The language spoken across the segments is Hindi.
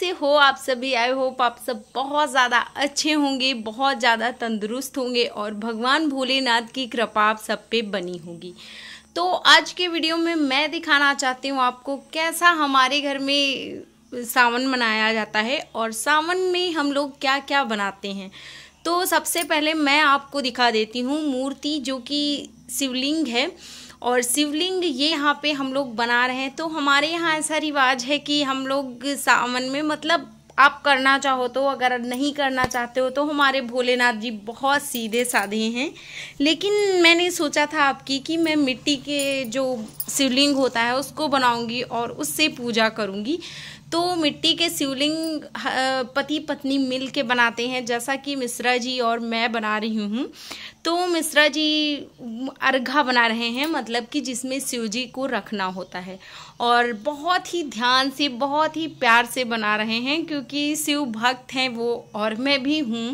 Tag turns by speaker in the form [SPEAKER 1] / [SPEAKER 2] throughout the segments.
[SPEAKER 1] कैसे हो आप सभी आई होप आप सब बहुत ज़्यादा अच्छे होंगे बहुत ज़्यादा तंदुरुस्त होंगे और भगवान भोलेनाथ की कृपा आप सब पे बनी होगी तो आज के वीडियो में मैं दिखाना चाहती हूँ आपको कैसा हमारे घर में सावन मनाया जाता है और सावन में हम लोग क्या क्या बनाते हैं तो सबसे पहले मैं आपको दिखा देती हूँ मूर्ति जो कि शिवलिंग है और शिवलिंग ये यहाँ पे हम लोग बना रहे हैं तो हमारे यहाँ ऐसा रिवाज है कि हम लोग सावन में मतलब आप करना चाहो तो अगर नहीं करना चाहते हो तो हमारे भोलेनाथ जी बहुत सीधे साधे हैं लेकिन मैंने सोचा था आपकी कि मैं मिट्टी के जो शिवलिंग होता है उसको बनाऊंगी और उससे पूजा करूंगी तो मिट्टी के शिवलिंग पति पत्नी मिल के बनाते हैं जैसा कि मिश्रा जी और मैं बना रही हूँ तो मिश्रा जी अर्घा बना रहे हैं मतलब कि जिसमें शिव जी को रखना होता है और बहुत ही ध्यान से बहुत ही प्यार से बना रहे हैं क्योंकि शिव भक्त हैं वो और मैं भी हूँ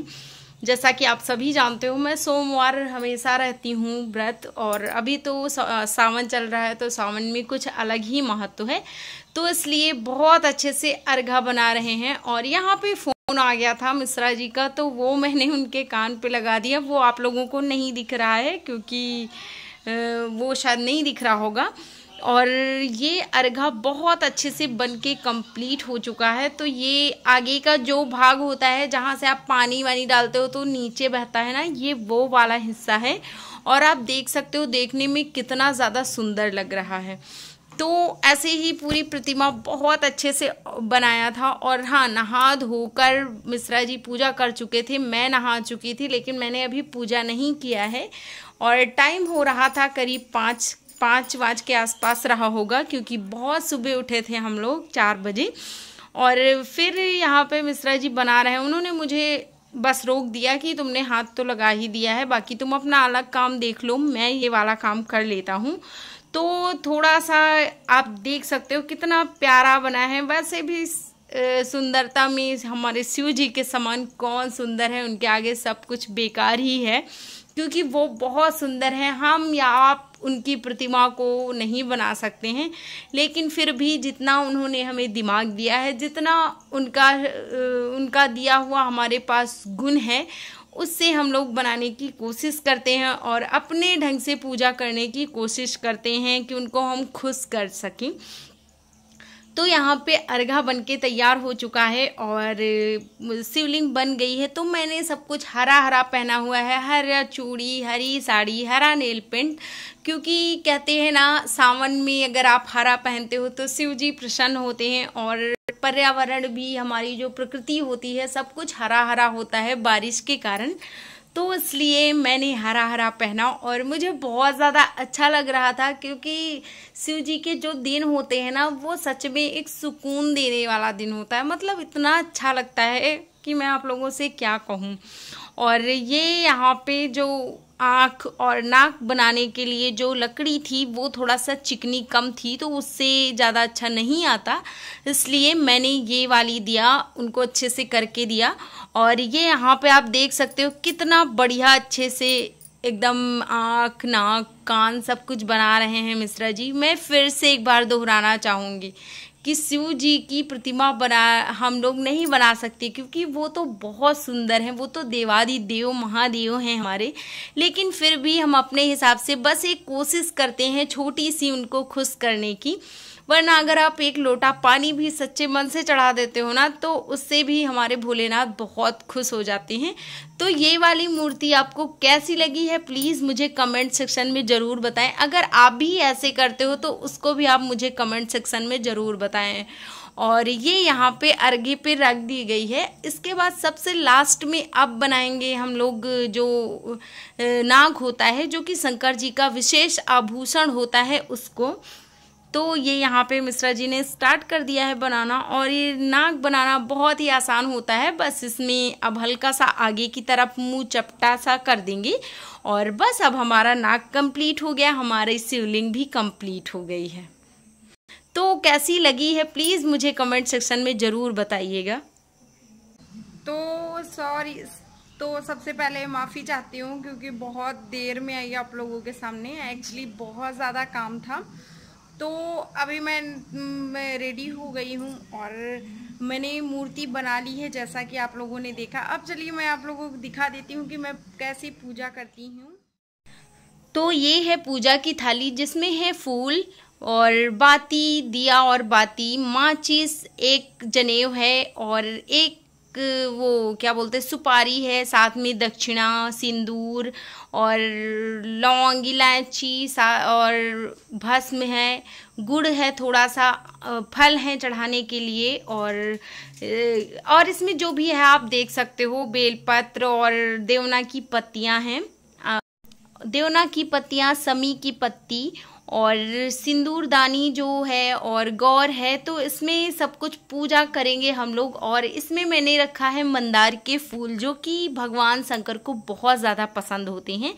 [SPEAKER 1] जैसा कि आप सभी जानते हो मैं सोमवार हमेशा रहती हूँ व्रत और अभी तो सावन चल रहा है तो सावन में कुछ अलग ही महत्व है तो इसलिए बहुत अच्छे से अर्घा बना रहे हैं और यहाँ पे फोन आ गया था मिश्रा जी का तो वो मैंने उनके कान पे लगा दिया वो आप लोगों को नहीं दिख रहा है क्योंकि वो शायद नहीं दिख रहा होगा और ये अर्घा बहुत अच्छे से बन के कम्प्लीट हो चुका है तो ये आगे का जो भाग होता है जहाँ से आप पानी वानी डालते हो तो नीचे बहता है ना ये वो वाला हिस्सा है और आप देख सकते हो देखने में कितना ज़्यादा सुंदर लग रहा है तो ऐसे ही पूरी प्रतिमा बहुत अच्छे से बनाया था और हाँ नहा धोकर मिश्रा जी पूजा कर चुके थे मैं नहा चुकी थी लेकिन मैंने अभी पूजा नहीं किया है और टाइम हो रहा था करीब पाँच पाँच वाज के आसपास रहा होगा क्योंकि बहुत सुबह उठे थे हम लोग चार बजे और फिर यहाँ पे मिश्रा जी बना रहे हैं उन्होंने मुझे बस रोक दिया कि तुमने हाथ तो लगा ही दिया है बाकी तुम अपना अलग काम देख लो मैं ये वाला काम कर लेता हूँ तो थोड़ा सा आप देख सकते हो कितना प्यारा बना है वैसे भी सुंदरता में हमारे शिव जी के समान कौन सुंदर है उनके आगे सब कुछ बेकार ही है क्योंकि वो बहुत सुंदर हैं हम या आप उनकी प्रतिमा को नहीं बना सकते हैं लेकिन फिर भी जितना उन्होंने हमें दिमाग दिया है जितना उनका उनका दिया हुआ हमारे पास गुण है उससे हम लोग बनाने की कोशिश करते हैं और अपने ढंग से पूजा करने की कोशिश करते हैं कि उनको हम खुश कर सकें तो यहाँ पे अर्घा बन के तैयार हो चुका है और शिवलिंग बन गई है तो मैंने सब कुछ हरा हरा पहना हुआ है हरा चूड़ी हरी साड़ी हरा नेल पेंट क्योंकि कहते हैं ना सावन में अगर आप हरा पहनते हो तो शिव जी प्रसन्न होते हैं और पर्यावरण भी हमारी जो प्रकृति होती है सब कुछ हरा हरा होता है बारिश के कारण तो इसलिए मैंने हरा हरा पहना और मुझे बहुत ज़्यादा अच्छा लग रहा था क्योंकि शिव जी के जो दिन होते हैं ना वो सच में एक सुकून देने वाला दिन होता है मतलब इतना अच्छा लगता है कि मैं आप लोगों से क्या कहूँ और ये यहाँ पे जो आँख और नाक बनाने के लिए जो लकड़ी थी वो थोड़ा सा चिकनी कम थी तो उससे ज़्यादा अच्छा नहीं आता इसलिए मैंने ये वाली दिया उनको अच्छे से करके दिया और ये यहाँ पे आप देख सकते हो कितना बढ़िया अच्छे से एकदम आँख नाक कान सब कुछ बना रहे हैं मिश्रा जी मैं फिर से एक बार दोहराना चाहूँगी कि शिव जी की प्रतिमा बना हम लोग नहीं बना सकते क्योंकि वो तो बहुत सुंदर हैं वो तो देवादि देव महादेव हैं हमारे लेकिन फिर भी हम अपने हिसाब से बस एक कोशिश करते हैं छोटी सी उनको खुश करने की वरना अगर आप एक लोटा पानी भी सच्चे मन से चढ़ा देते हो ना तो उससे भी हमारे भोलेनाथ बहुत खुश हो जाते हैं तो ये वाली मूर्ति आपको कैसी लगी है प्लीज़ मुझे कमेंट सेक्शन में ज़रूर बताएं अगर आप भी ऐसे करते हो तो उसको भी आप मुझे कमेंट सेक्शन में ज़रूर बताएं और ये यहाँ पे अर्घे पे रख दी गई है इसके बाद सबसे लास्ट में अब बनाएंगे हम लोग जो नाग होता है जो कि शंकर जी का विशेष आभूषण होता है उसको तो ये यहाँ पे मिश्रा जी ने स्टार्ट कर दिया है बनाना और ये नाक बनाना बहुत ही आसान होता है बस इसमें अब हल्का सा आगे की तरफ मुंह चपटा सा कर देंगे और बस अब हमारा नाक कंप्लीट हो गया हमारी शिवलिंग भी कंप्लीट हो गई है तो कैसी लगी है प्लीज़ मुझे कमेंट सेक्शन में ज़रूर बताइएगा तो सॉरी तो सबसे पहले माफ़ी चाहती हूँ क्योंकि बहुत देर में आई आप लोगों के सामने एक्चुअली बहुत ज़्यादा काम था तो अभी मैं मैं रेडी हो गई हूँ और मैंने मूर्ति बना ली है जैसा कि आप लोगों ने देखा अब चलिए मैं आप लोगों को दिखा देती हूँ कि मैं कैसे पूजा करती हूँ तो ये है पूजा की थाली जिसमें है फूल और बाती दिया और बाती माचिस एक जनेव है और एक वो क्या बोलते हैं सुपारी है साथ में दक्षिणा सिंदूर और लौंग इलायची सा और भस्म है गुड़ है थोड़ा सा फल है चढ़ाने के लिए और और इसमें जो भी है आप देख सकते हो बेलपत्र और देवना की पत्तियां हैं देवना की पत्तियां समी की पत्ती और सिंदूरदानी जो है और गौर है तो इसमें सब कुछ पूजा करेंगे हम लोग और इसमें मैंने रखा है मंदार के फूल जो कि भगवान शंकर को बहुत ज़्यादा पसंद होते हैं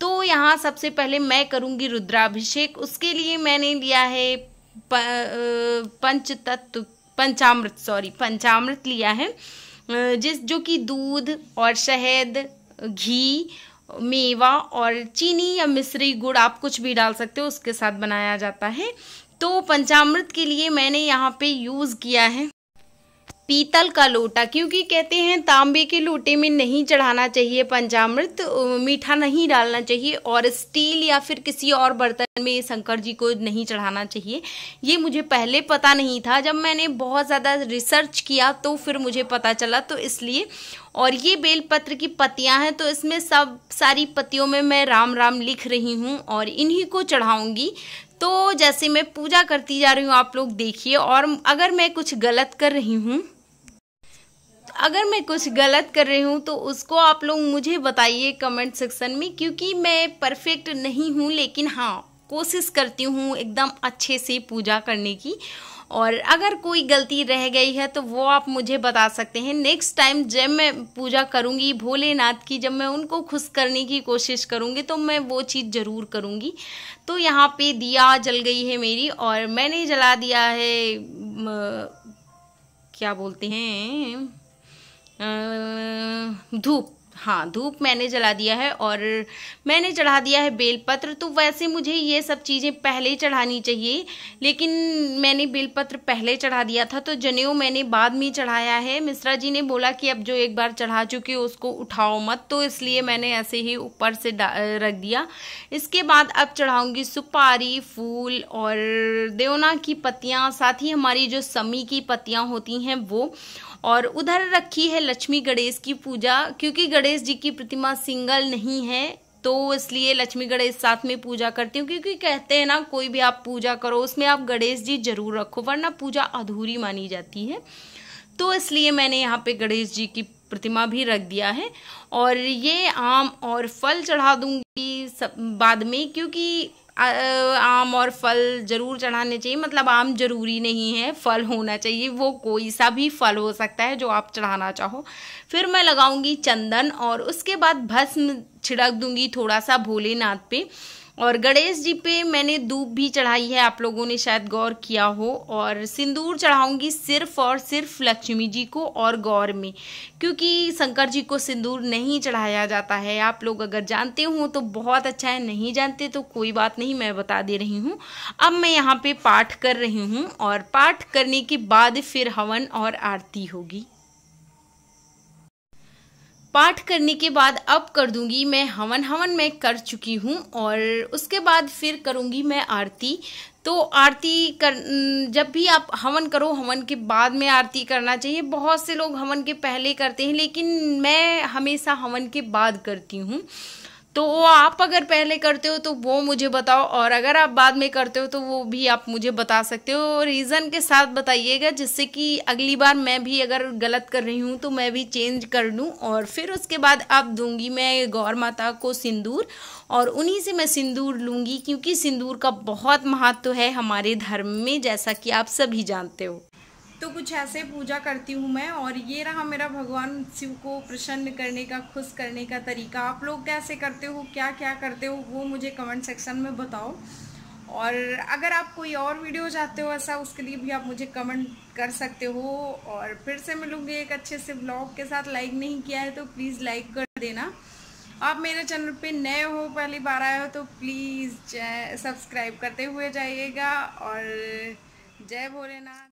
[SPEAKER 1] तो यहाँ सबसे पहले मैं करूँगी रुद्राभिषेक उसके लिए मैंने लिया है पंच तत्व पंचामृत सॉरी पंचामृत लिया है जिस जो कि दूध और शहद घी मेवा और चीनी या मिश्री गुड़ आप कुछ भी डाल सकते हो उसके साथ बनाया जाता है तो पंचामृत के लिए मैंने यहाँ पे यूज़ किया है पीतल का लोटा क्योंकि कहते हैं तांबे के लोटे में नहीं चढ़ाना चाहिए पंचामृत मीठा नहीं डालना चाहिए और स्टील या फिर किसी और बर्तन में शंकर जी को नहीं चढ़ाना चाहिए ये मुझे पहले पता नहीं था जब मैंने बहुत ज़्यादा रिसर्च किया तो फिर मुझे पता चला तो इसलिए और ये बेलपत्र की पत्तियां हैं तो इसमें सब सारी पत्तियों में मैं राम राम लिख रही हूँ और इन्हीं को चढ़ाऊँगी तो जैसे मैं पूजा करती जा रही हूँ आप लोग देखिए और अगर मैं कुछ गलत कर रही हूँ अगर मैं कुछ गलत कर रही हूँ तो उसको आप लोग मुझे बताइए कमेंट सेक्शन में क्योंकि मैं परफेक्ट नहीं हूँ लेकिन हाँ कोशिश करती हूँ एकदम अच्छे से पूजा करने की और अगर कोई गलती रह गई है तो वो आप मुझे बता सकते हैं नेक्स्ट टाइम जब मैं पूजा करूँगी भोलेनाथ की जब मैं उनको खुश करने की कोशिश करूँगी तो मैं वो चीज़ ज़रूर करूँगी तो यहाँ पे दिया जल गई है मेरी और मैंने जला दिया है क्या बोलते हैं धूप हाँ धूप मैंने जला दिया है और मैंने चढ़ा दिया है बेलपत्र तो वैसे मुझे ये सब चीज़ें पहले ही चढ़ानी चाहिए लेकिन मैंने बेलपत्र पहले चढ़ा दिया था तो जनेऊ मैंने बाद में चढ़ाया है मिश्रा जी ने बोला कि अब जो एक बार चढ़ा चुके हो उसको उठाओ मत तो इसलिए मैंने ऐसे ही ऊपर से रख दिया इसके बाद अब चढ़ाऊँगी सुपारी फूल और देवना की पत्तियाँ साथ ही हमारी जो समी की पत्तियाँ होती हैं वो और उधर रखी है लक्ष्मी गणेश की पूजा क्योंकि गणेश जी की प्रतिमा सिंगल नहीं है तो इसलिए लक्ष्मी गणेश साथ में पूजा करती हूँ क्योंकि कहते हैं ना कोई भी आप पूजा करो उसमें आप गणेश जी जरूर रखो वरना पूजा अधूरी मानी जाती है तो इसलिए मैंने यहाँ पे गणेश जी की प्रतिमा भी रख दिया है और ये आम और फल चढ़ा दूंगी सब बाद में क्योंकि आम और फल ज़रूर चढ़ाने चाहिए मतलब आम ज़रूरी नहीं है फल होना चाहिए वो कोई सा भी फल हो सकता है जो आप चढ़ाना चाहो फिर मैं लगाऊंगी चंदन और उसके बाद भस्म छिड़क दूंगी थोड़ा सा भोलेनाथ पे और गणेश जी पे मैंने धूप भी चढ़ाई है आप लोगों ने शायद गौर किया हो और सिंदूर चढ़ाऊंगी सिर्फ और सिर्फ लक्ष्मी जी को और गौर में क्योंकि शंकर जी को सिंदूर नहीं चढ़ाया जाता है आप लोग अगर जानते हो तो बहुत अच्छा है नहीं जानते तो कोई बात नहीं मैं बता दे रही हूँ अब मैं यहाँ पे पाठ कर रही हूँ और पाठ करने के बाद फिर हवन और आरती होगी पाठ करने के बाद अब कर दूंगी मैं हवन हवन में कर चुकी हूँ और उसके बाद फिर करूँगी मैं आरती तो आरती कर जब भी आप हवन करो हवन के बाद में आरती करना चाहिए बहुत से लोग हवन के पहले करते हैं लेकिन मैं हमेशा हवन के बाद करती हूँ तो वो आप अगर पहले करते हो तो वो मुझे बताओ और अगर आप बाद में करते हो तो वो भी आप मुझे बता सकते हो रीज़न के साथ बताइएगा जिससे कि अगली बार मैं भी अगर गलत कर रही हूँ तो मैं भी चेंज कर लूँ और फिर उसके बाद आप दूंगी मैं गौर माता को सिंदूर और उन्हीं से मैं सिंदूर लूँगी क्योंकि सिंदूर का बहुत महत्व है हमारे धर्म में जैसा कि आप सभी जानते हो तो कुछ ऐसे पूजा करती हूँ मैं और ये रहा मेरा भगवान शिव को प्रसन्न करने का खुश करने का तरीका आप लोग कैसे करते हो क्या क्या करते हो वो मुझे कमेंट सेक्शन में बताओ और अगर आप कोई और वीडियो चाहते हो ऐसा उसके लिए भी आप मुझे कमेंट कर सकते हो और फिर से मिलूँगी एक अच्छे से ब्लॉग के साथ लाइक नहीं किया है तो प्लीज़ लाइक कर देना आप मेरे चैनल पे नए हो पहली बार आए हो तो प्लीज़ सब्सक्राइब करते हुए जाइएगा और जय भोलेनाथ